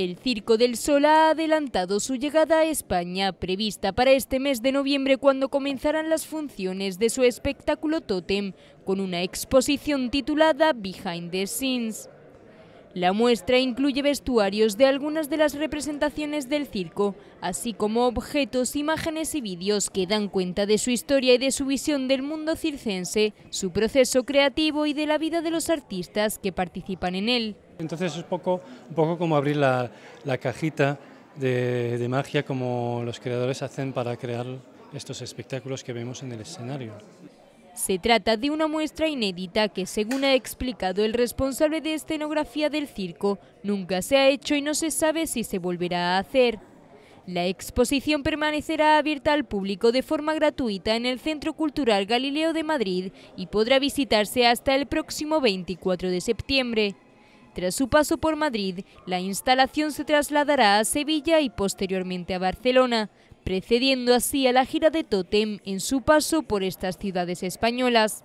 El Circo del Sol ha adelantado su llegada a España, prevista para este mes de noviembre cuando comenzarán las funciones de su espectáculo Totem, con una exposición titulada Behind the Scenes. La muestra incluye vestuarios de algunas de las representaciones del circo, así como objetos, imágenes y vídeos que dan cuenta de su historia y de su visión del mundo circense, su proceso creativo y de la vida de los artistas que participan en él. Entonces es poco, un poco como abrir la, cajita de magia como los creadores hacen para crear estos espectáculos que vemos en el escenario. Se trata de una muestra inédita que, según ha explicado el responsable de escenografía del circo, nunca se ha hecho y no se sabe si se volverá a hacer. La exposición permanecerá abierta al público de forma gratuita en el Centro Cultural Galileo de Madrid y podrá visitarse hasta el próximo 24 de septiembre. Tras su paso por Madrid, la instalación se trasladará a Sevilla y posteriormente a Barcelona, precediendo así a la gira de Totem en su paso por estas ciudades españolas.